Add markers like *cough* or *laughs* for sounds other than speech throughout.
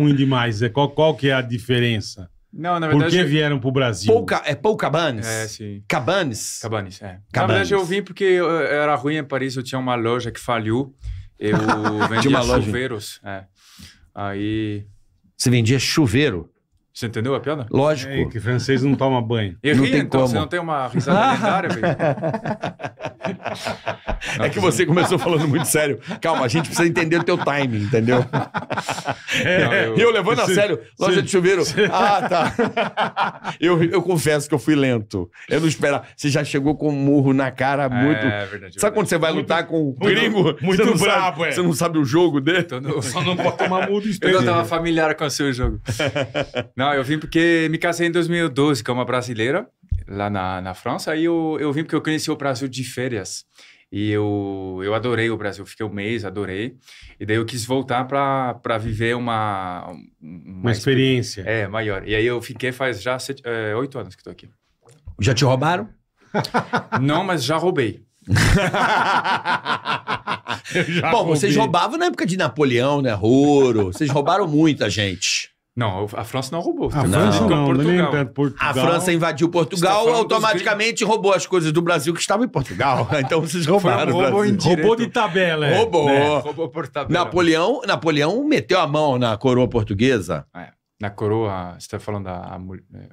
ruim demais? É, qual, qual que é a diferença? Não, na verdade. Por que vieram pro Brasil? é Paul Cabanes? É, sim. Cabanes? Cabanes, é. Na verdade, eu vim porque eu era ruim em Paris, eu tinha uma loja que falhou Eu *laughs* vendia uma loja. chuveiros. É. Aí. Você vendia chuveiro? Você entendeu a piada? Lógico. É, que francês não toma banho. Eu Não ri, tem então, como. você não tem uma risada lendária, velho? *laughs* É que você começou falando muito sério. Calma, a gente precisa entender o teu timing, entendeu? *laughs* É, eu, eu, levando sim, a sério, loja sim, de chuveiro. Sim. Ah, tá. *laughs* Eu, eu confesso que eu fui lento. Eu não esperava. Você já chegou com um murro na cara é, muito. É, verdade, verdade. Sabe quando você vai lutar com um gringo? Muito brabo, é. sabe, é. Você não sabe o jogo dele? Então, só não pode tomar murro *laughs* Eu não tava familiar com o seu jogo. *laughs* Não, eu vim porque me casei em 2012 com uma brasileira lá na, na França. Aí eu, eu vim porque eu conheci o Brasil de férias. E eu, eu adorei o Brasil, fiquei um mês, adorei. E daí eu quis voltar para viver uma, uma. Uma, experiência. É, maior. E aí eu fiquei faz já sete, é, oito anos que estou aqui. Já te roubaram? *laughs* Não, mas já roubei. *laughs* Bom, roubei. vocês roubavam na época de Napoleão, né? Roro. Vocês roubaram muita gente. Não, a França não roubou. A tá França é não, Portugal. Nem, Portugal. A França invadiu tá Portugal automaticamente dos... roubou as coisas do Brasil que estavam em Portugal. *laughs* Então vocês roubaram. Um roubou, roubou de tabela. É. Roubou. Né? Roubou por tabela. Napoleão, Napoleão meteu a mão na coroa portuguesa. É. Na coroa, você está falando da mulher. É,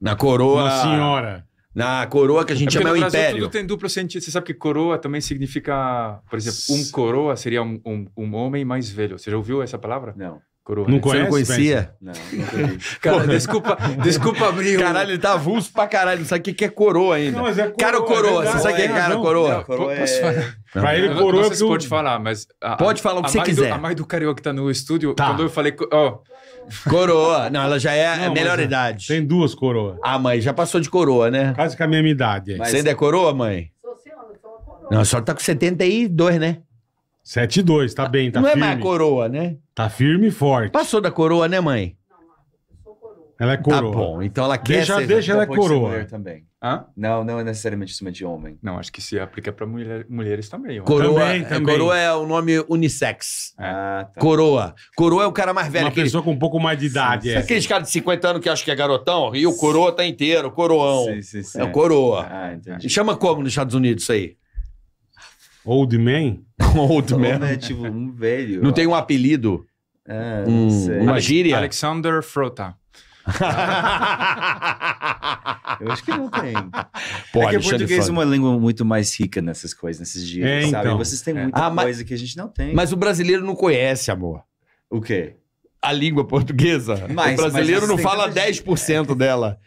na coroa. Na senhora. Na coroa que a gente é chama no império. o Brasil, império. Tudo tem duplo sentido. Você sabe que coroa também significa, por exemplo, um coroa seria um, um, um homem mais velho. Você já ouviu essa palavra? Não. Coroa. Não, conhece, não conhecia? Não, não Cara, desculpa, desculpa abrir. Caralho, ele tá avulso pra caralho. Não sabe o que é coroa ainda. Não, mas é coroa. Cara ou coroa? É você sabe o que é cara ou coroa? Não, coroa é... Não. Pra ele, coroa. Não, é não sei se pode falar, mas. A, pode falar o que você quiser. Do, a mãe do Carioca que tá no estúdio, tá. quando eu falei. Ó. Coroa. Não, ela já é não, melhor é, idade. Tem duas coroas. Ah, mãe, já passou de coroa, né? Quase com a mesma idade. Mas... Você ainda é coroa, mãe? Sou senhora, sou uma coroa. Não, a senhora tá com 72, né? 2, tá, tá bem, tá Não firme. Não é mais a coroa, né? Tá firme e forte. Passou da coroa, né, mãe? Ela é coroa. Tá bom, então ela quer deixa, ser... Deixa, então ela é coroa. também. Hã? Não, não é necessariamente em cima de homem. Não, acho que se aplica para mulher, mulheres também. Coroa, também, é, também. Coroa é o nome unissex. É. Ah, tá. Coroa. Coroa é o cara mais velho. Uma aquele... pessoa com um pouco mais de idade. Sim, é. Aqueles caras de 50 anos que acham que é garotão, e o coroa tá inteiro, coroão. Sim, sim, sim. É o coroa. Ah, entendi. Chama como nos Estados Unidos isso aí? *laughs* Old Man? Old Man. Não é tipo um velho. Não ó. tem um apelido? É, um, uma gíria? Alexander Frota. *laughs* eu acho que não tem. Pô, é que o português é uma língua muito mais rica nessas coisas, nesses dias, é, sabe? Então. Vocês têm é. muita ah, coisa mas... que a gente não tem. Mas o brasileiro não conhece, amor. O quê? A língua portuguesa. Mas, o brasileiro não fala 10% de... dela.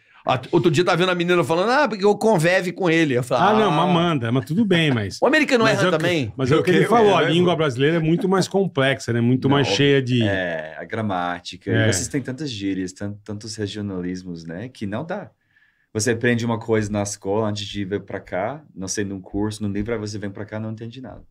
Outro dia tá vendo a menina falando, ah, porque eu conveve com ele. Eu falo, ah, ah, não, ah. mas manda, mas tudo bem, mas. *laughs* O americano mas erra é também. Mas é o que ele falou, a né? língua brasileira é muito mais complexa, né? Muito não, mais cheia de. É, a gramática. É. Vocês têm tantas gírias, tantos regionalismos, né? Que não dá. Você aprende uma coisa na escola antes de vir para cá, não sei, num curso, num livro, aí você vem para cá não entende nada.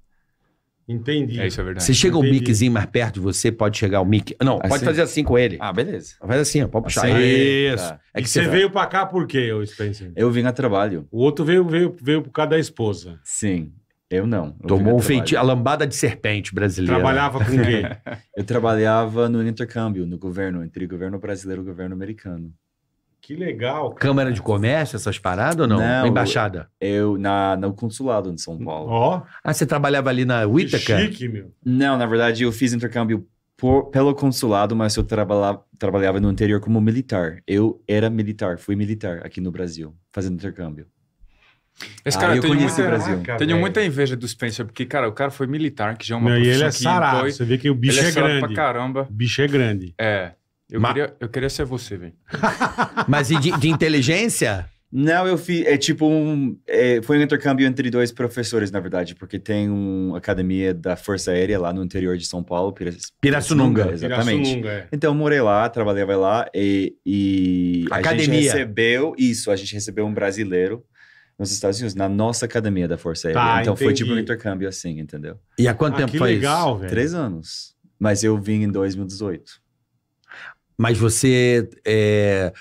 Entendi. É, isso é verdade. Você chega Entendi. o miquezinho mais perto de você, pode chegar o mic. Não, assim? pode fazer assim com ele. Ah, beleza. Faz assim, ó, pode puxar. Assim, ele. isso. É que você, veio pra cá por quê, ô Spencer? Eu vim a trabalho. O outro veio, veio, veio por causa da esposa. Sim. Eu não. Eu Tomou um feitiço, a lambada de serpente brasileira. Trabalhava com quem? *laughs* eu trabalhava no intercâmbio, no governo, entre governo brasileiro e governo americano. Que legal. Cara. Câmara de Comércio, essas paradas ou não? não na embaixada? Eu, na, no consulado de São Paulo. Ó. Oh. Ah, você trabalhava ali na Whittaker? chique, meu. Não, na verdade eu fiz intercâmbio por, pelo consulado, mas eu trabalhava, trabalhava no interior como militar. Eu era militar, fui militar aqui no Brasil, fazendo intercâmbio. Esse cara, ah, eu tenho, muita, Brasil. Caraca, tenho muita inveja do Spencer, porque, cara, o cara foi militar, que já é uma Não, E ele é sarado, você vê que o bicho é, é grande. pra caramba. O bicho é grande. É. Eu, Ma- queria, eu queria ser você, velho. *laughs* Mas e de, de inteligência? Não, eu fiz. É tipo um. é, foi um intercâmbio entre dois professores, na verdade, porque tem uma academia da Força Aérea lá no interior de São Paulo, Pirassununga. Exatamente. Pirassununga, é. Então, eu morei lá, trabalhei lá e, e a Academia. gente recebeu isso. A gente recebeu um brasileiro nos Estados Unidos, na nossa academia da Força Aérea. Tá, então, foi tipo um intercâmbio assim, entendeu? E há quanto Ah, tempo que foi legal, velho. Três anos. Mas eu vim em 2018. Mas você é,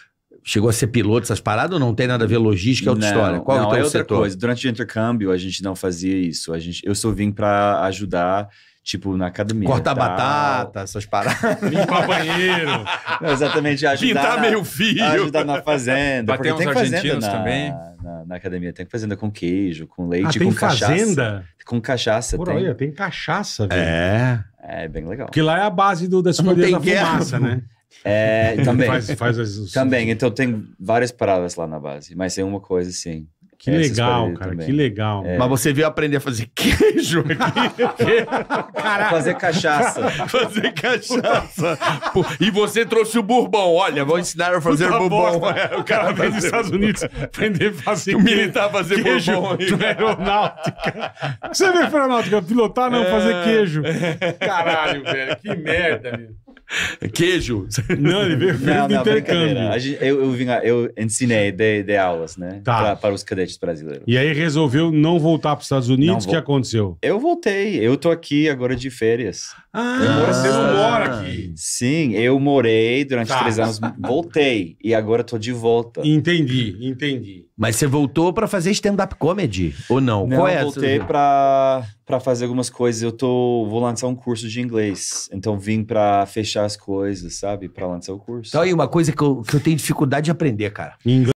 chegou a ser piloto, essas paradas, ou não tem nada a ver logística, é outra não, história? Qual é não, é outra setor? coisa. Durante o intercâmbio, a gente não fazia isso. A gente, eu só vim para ajudar tipo, na academia. Cortar tá? batata, essas paradas. *laughs* Limpar banheiro. Não, exatamente, ajudar. Pintar na, meio fio. Ajudar na fazenda. Bater porque tem fazenda na, também. Na, na, academia. Tem fazenda com queijo, com leite, ah, com tem cachaça. fazenda? Com cachaça. Por tem. olha, tem cachaça, velho. É. É, é bem legal. Porque lá é a base do, da escolha da guerra, fumaça, né? É, *laughs* também. faz, faz as, também, então tem várias paradas lá na base, mas tem uma coisa assim. Que legal, cara, também. que legal. É. Mas você veio aprender a fazer queijo aqui. *laughs* Caraca. Fazer cachaça. *laughs* fazer cachaça. e você trouxe o bourbon. Olha, vou ensinar a fazer Puta tá bourbon. Bosta. É, o cara veio dos Estados Unidos aprender a fazer o militar fazer queijo bourbon. aeronáutica. Você veio pra aeronáutica pilotar, não, é. fazer queijo. Caralho, velho, que merda, meu. *laughs* Queijo. Não, ele veio não, não, brincadeira. Gente, eu, eu, vim, eu ensinei, dei, dei aulas, né? Tá. Pra, para os cadetes brasileiros. E aí resolveu não voltar para os Estados Unidos? O que aconteceu? Eu voltei. Eu tô aqui agora de férias. Ah, você não mora aqui. Sim, eu morei durante tá. três anos, voltei. E agora tô de volta. Entendi, entendi. Mas você voltou para fazer stand-up comedy? Ou não? não Qual é voltei para para fazer algumas coisas. Eu tô vou lançar um curso de inglês, então vim para fechar as coisas, sabe? Para lançar o curso. Então aí uma coisa que eu, que eu tenho dificuldade de aprender, cara. Inglês.